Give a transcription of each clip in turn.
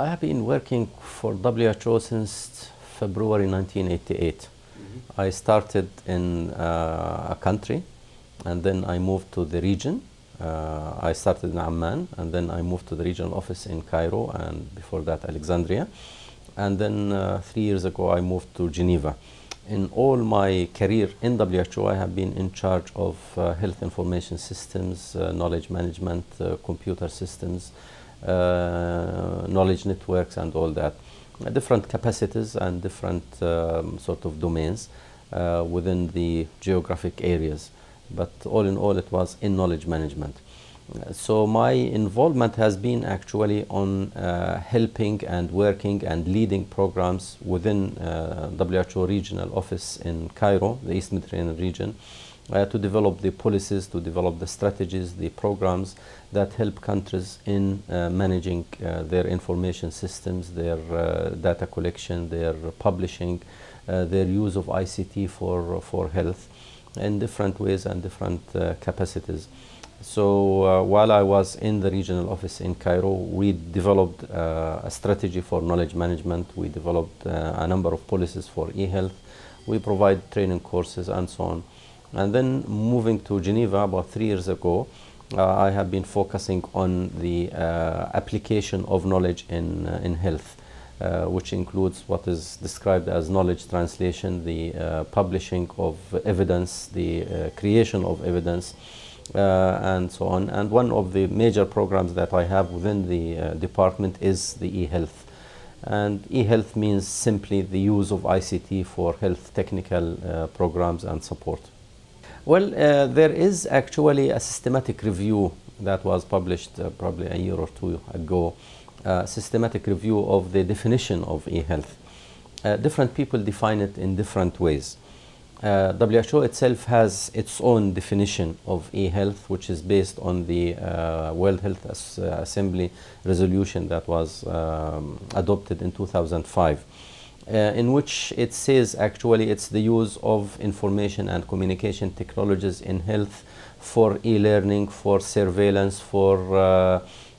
I have been working for WHO since February 1988. Mm-hmm. I started in uh, a country and then I moved to the region. Uh, I started in Amman and then I moved to the regional office in Cairo and before that Alexandria. And then uh, three years ago I moved to Geneva. In all my career in WHO, I have been in charge of uh, health information systems, uh, knowledge management, uh, computer systems, uh, knowledge networks and all that. Uh, different capacities and different um, sort of domains uh, within the geographic areas. But all in all, it was in knowledge management. So my involvement has been actually on uh, helping and working and leading programs within uh, WHO Regional Office in Cairo, the East Mediterranean region, uh, to develop the policies, to develop the strategies, the programs that help countries in uh, managing uh, their information systems, their uh, data collection, their publishing, uh, their use of ICT for, for health in different ways and different uh, capacities. So while I was in the regional office in Cairo, we developed a strategy for knowledge management. We developed a number of policies for e-health. We provide training courses and so on. And then moving to Geneva about three years ago, uh, I have been focusing on the uh, application of knowledge in, uh, in health, uh, which includes what is described as knowledge translation, the uh, publishing of evidence, the uh, creation of evidence, and so on. And one of the major programs that I have within the department is the e-health. And e-health means simply the use of ICT for health technical programs and support. Well, uh, there is actually a systematic review that was published uh, probably a year or two ago, uh, systematic review of the definition of e-health. Uh, different people define it in different ways. Uh, WHO itself has its own definition of e-health, which is based on the uh, World Health As Assembly resolution that was um, adopted in 2005. Uh, in which it says actually it's the use of information and communication technologies in health for e-learning, for surveillance, for uh,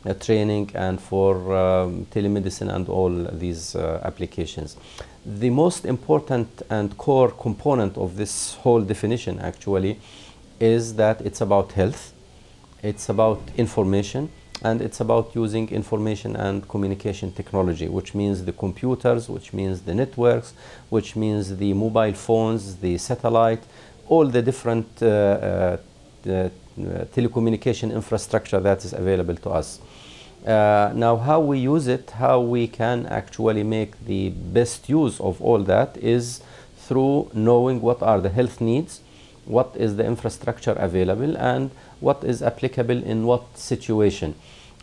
uh training and for um, telemedicine and all these uh, applications. The most important and core component of this whole definition actually is that it's about health, it's about information, and it's about using information and communication technology which means the computers which means the networks which means the mobile phones the satellite all the different uh, uh, uh, telecommunication infrastructure that is available to us uh, now how we use it how we can actually make the best use of all that is through knowing what are the health needs what is the infrastructure available and what is applicable in what situation.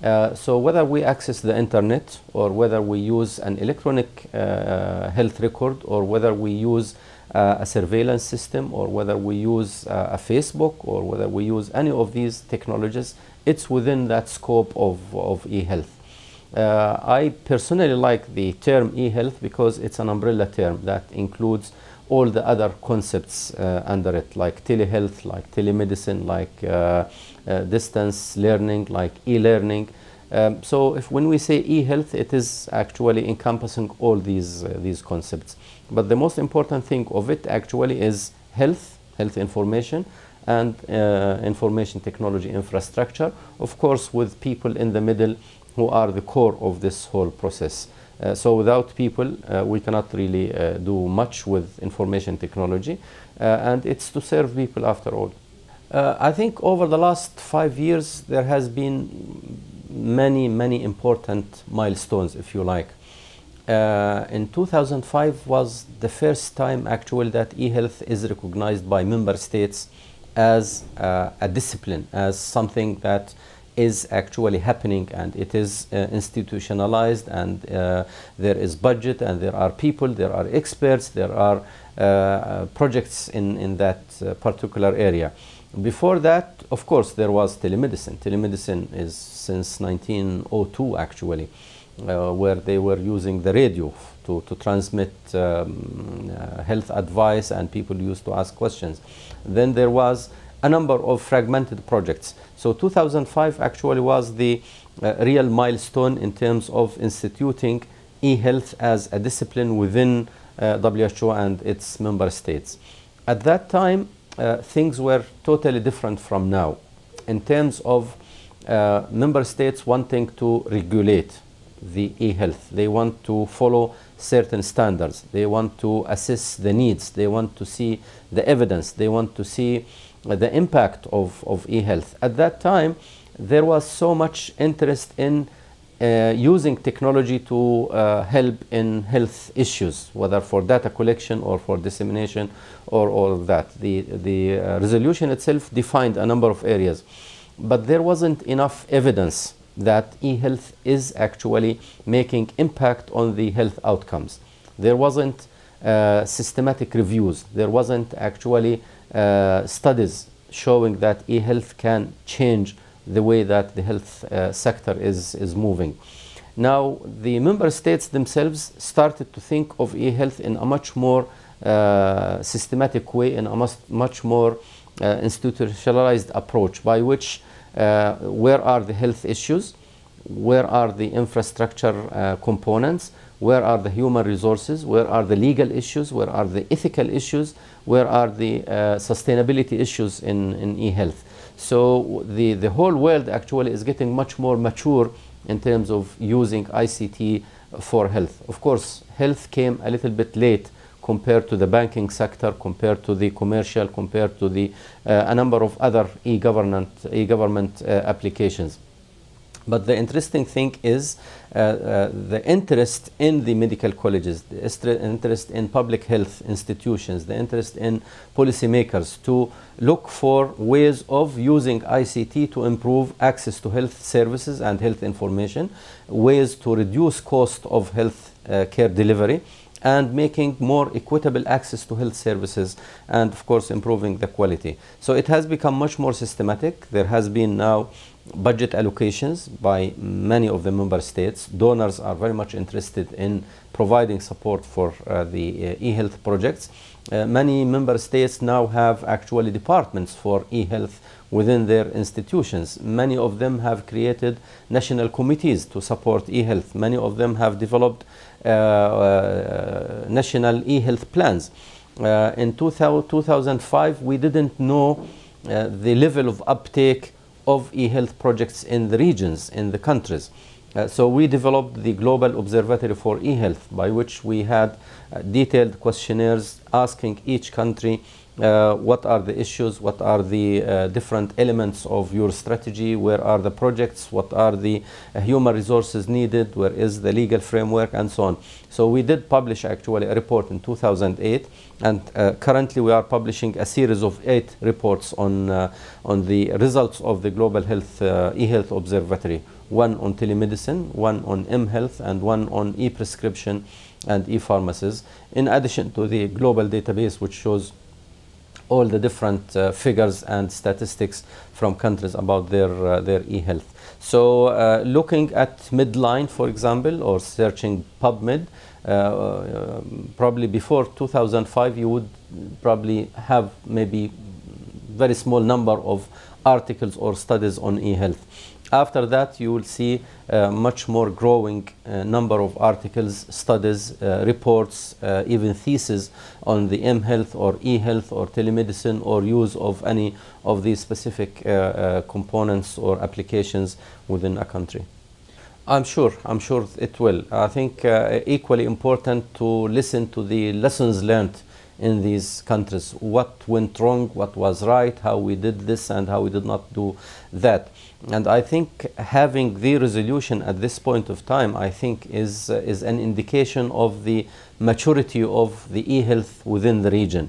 Uh, so whether we access the internet or whether we use an electronic uh, uh health record or whether we use uh, a surveillance system or whether we use uh, a Facebook or whether we use any of these technologies, it's within that scope of, of e-health. Uh, I personally like the term e-health because it's an umbrella term that includes all the other concepts uh, under it, like telehealth, like telemedicine, like uh, uh distance learning, like e-learning. Um, so if when we say e-health, it is actually encompassing all these uh, these concepts. But the most important thing of it actually is health, health information, and uh, information technology infrastructure, of course, with people in the middle who are the core of this whole process. Uh, so without people, uh, we cannot really uh, do much with information technology, uh, and it's to serve people after all. Uh, I think over the last five years, there has been many, many important milestones, if you like. Uh, in 2005 was the first time actually that e-health is recognized by member states as a discipline, as something that is actually happening and it is uh, institutionalized and uh, there is budget and there are people, there are experts, there are uh, uh projects in, in that uh, particular area. Before that, of course, there was telemedicine. Telemedicine is since 1902 actually, uh, where they were using the radio to, to transmit um, health advice and people used to ask questions. Then there was a number of fragmented projects. So 2005 actually was the uh, real milestone in terms of instituting e-health as a discipline within uh, WHO and its member states. At that time, uh, things were totally different from now in terms of uh, member states wanting to regulate the e-health. They want to follow certain standards. They want to assess the needs. They want to see the evidence. They want to see the impact of, of e-health. At that time, there was so much interest in uh, using technology to uh, help in health issues, whether for data collection or for dissemination or all of that. The, the uh, resolution itself defined a number of areas, but there wasn't enough evidence that e-health is actually making impact on the health outcomes. There wasn't uh, systematic reviews. There wasn't actually uh, studies showing that e-health can change the way that the health uh, sector is, is moving. Now, the member states themselves started to think of e-health in a much more uh, systematic way, in a much, much more uh, institutionalized approach, by which uh, where are the health issues, where are the infrastructure uh, components, where are the human resources, where are the legal issues, where are the ethical issues, where are the uh, sustainability issues in, in e-health. So the, the whole world actually is getting much more mature in terms of using ICT for health. Of course, health came a little bit late compared to the banking sector, compared to the commercial, compared to the, uh, a number of other e-government e, -government, uh, applications. But the interesting thing is uh, uh, the interest in the medical colleges, the interest in public health institutions, the interest in policymakers to look for ways of using ICT to improve access to health services and health information, ways to reduce cost of health uh, care delivery, and making more equitable access to health services and of course improving the quality. So it has become much more systematic. There has been now budget allocations by many of the member states. Donors are very much interested in providing support for uh, the uh, e-health projects. Uh, many member states now have actually departments for e-health within their institutions. Many of them have created national committees to support e-health. Many of them have developed uh, uh, national e-health plans. Uh, in 2000, 2005, we didn't know the level of uptake of e-health projects in the regions, in the countries. Uh, so we developed the Global Observatory for E-Health, by which we had uh, detailed questionnaires asking each country uh, what are the issues, what are the uh, different elements of your strategy, where are the projects, what are the uh, human resources needed, where is the legal framework, and so on. So we did publish actually a report in 2008, and uh, currently we are publishing a series of eight reports on, uh, on the results of the Global Health uh, eHealth Observatory, one on telemedicine, one on mHealth, and one on e-prescription and e-pharmacies, in addition to the global database which shows all the different uh, figures and statistics from countries about their uh, their e-health. So uh, looking at midline, for example, or searching PubMed, uh, um, probably before 2005, you would probably have maybe very small number of articles or studies on e-health. After that, you will see uh, much more growing uh, number of articles, studies, uh, reports, uh, even theses on the m-health or e-health or telemedicine or use of any of these specific uh, uh, components or applications within a country. I'm sure, I'm sure it will. I think equally important to listen to the lessons learned in these countries. What went wrong, what was right, how we did this and how we did not do that. And I think having the resolution at this point of time, I think is, uh, is an indication of the maturity of the e-health within the region.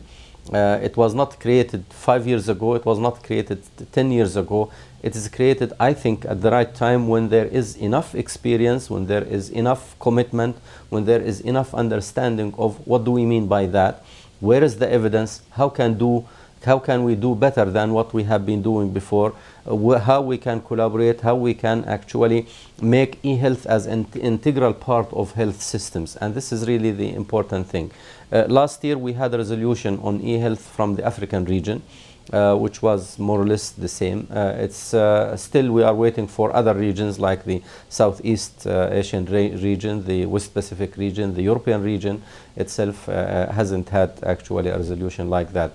Uh, it was not created five years ago, it was not created 10 years ago. It is created, I think, at the right time when there is enough experience, when there is enough commitment, when there is enough understanding of what do we mean by that. Where is the evidence? How can do how can we do better than what we have been doing before? Uh, how we can collaborate? How we can actually make e-health as an integral part of health systems? And this is really the important thing. Uh, last year we had a resolution on e-health from the African region uh, which was more or less the same. Uh, it's uh, still we are waiting for other regions like the Southeast uh, Asian re region, the West Pacific region, the European region itself uh, uh, hasn't had actually a resolution like that.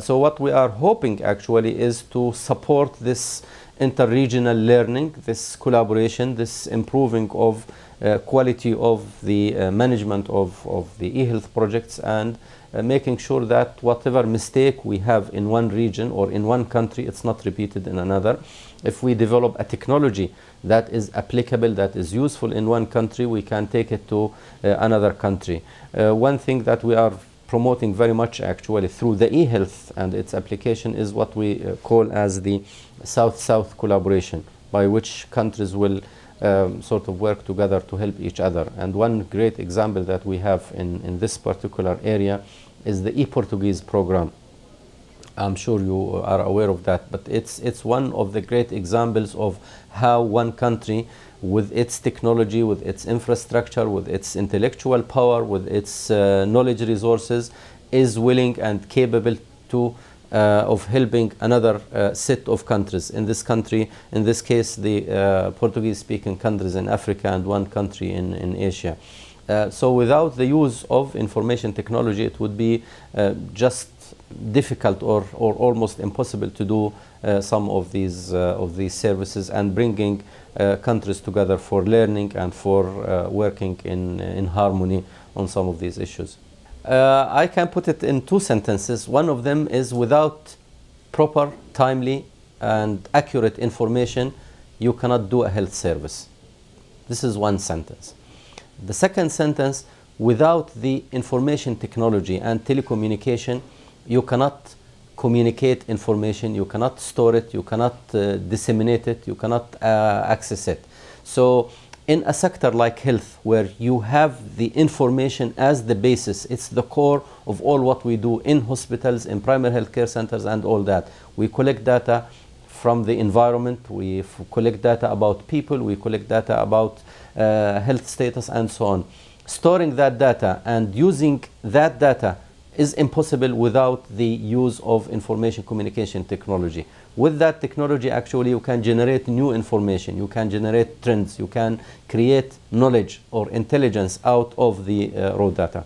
so what we are hoping actually is to support this interregional learning, this collaboration, this improving of uh, quality of the uh, management of, of the e-health projects and uh, making sure that whatever mistake we have in one region or in one country, it's not repeated in another. If we develop a technology that is applicable, that is useful in one country, we can take it to another country. one thing that we are promoting very much actually through the e-health and its application is what we uh, call as the South-South collaboration by which countries will um, sort of work together to help each other. And one great example that we have in, in this particular area is the e-Portuguese program. I'm sure you are aware of that, but it's, it's one of the great examples of how one country with its technology, with its infrastructure, with its intellectual power, with its uh, knowledge resources, is willing and capable to uh, of helping another uh, set of countries. In this country, in this case, the uh, Portuguese-speaking countries in Africa and one country in, in Asia. so without the use of information technology, it would be just difficult or, or almost impossible to do uh, some of these, uh, of these services and bringing uh, countries together for learning and for working in, in harmony on some of these issues uh, I can put it in two sentences. One of them is without proper, timely, and accurate information, you cannot do a health service. This is one sentence. The second sentence, without the information technology and telecommunication, you cannot communicate information, you cannot store it, you cannot uh, disseminate it, you cannot uh, access it. So in a sector like health where you have the information as the basis it's the core of all what we do in hospitals in primary health care centers and all that we collect data from the environment we collect data about people we collect data about uh, health status and so on storing that data and using that data is impossible without the use of information communication technology. With that technology, actually, you can generate new information, you can generate trends, you can create knowledge or intelligence out of the uh, raw data.